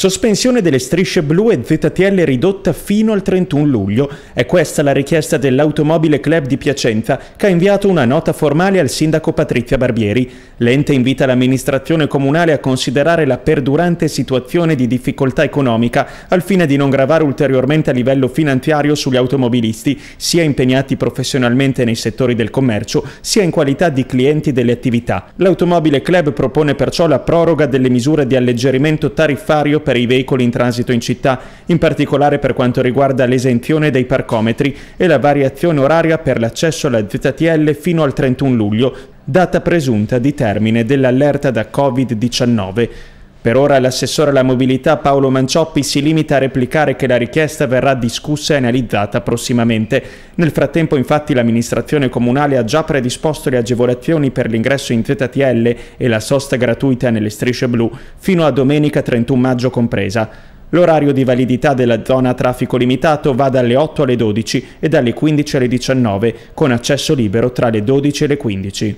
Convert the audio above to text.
Sospensione delle strisce blu e ZTL ridotta fino al 31 luglio. È questa la richiesta dell'Automobile Club di Piacenza che ha inviato una nota formale al sindaco Patrizia Barbieri. L'ente invita l'amministrazione comunale a considerare la perdurante situazione di difficoltà economica al fine di non gravare ulteriormente a livello finanziario sugli automobilisti, sia impegnati professionalmente nei settori del commercio, sia in qualità di clienti delle attività. L'Automobile Club propone perciò la proroga delle misure di alleggerimento tariffario per per i veicoli in transito in città, in particolare per quanto riguarda l'esenzione dei parcometri e la variazione oraria per l'accesso alla ZTL fino al 31 luglio, data presunta di termine dell'allerta da Covid-19. Per ora l'assessore alla mobilità Paolo Mancioppi si limita a replicare che la richiesta verrà discussa e analizzata prossimamente. Nel frattempo infatti l'amministrazione comunale ha già predisposto le agevolazioni per l'ingresso in ZTL e la sosta gratuita nelle strisce blu fino a domenica 31 maggio compresa. L'orario di validità della zona traffico limitato va dalle 8 alle 12 e dalle 15 alle 19, con accesso libero tra le 12 e le 15.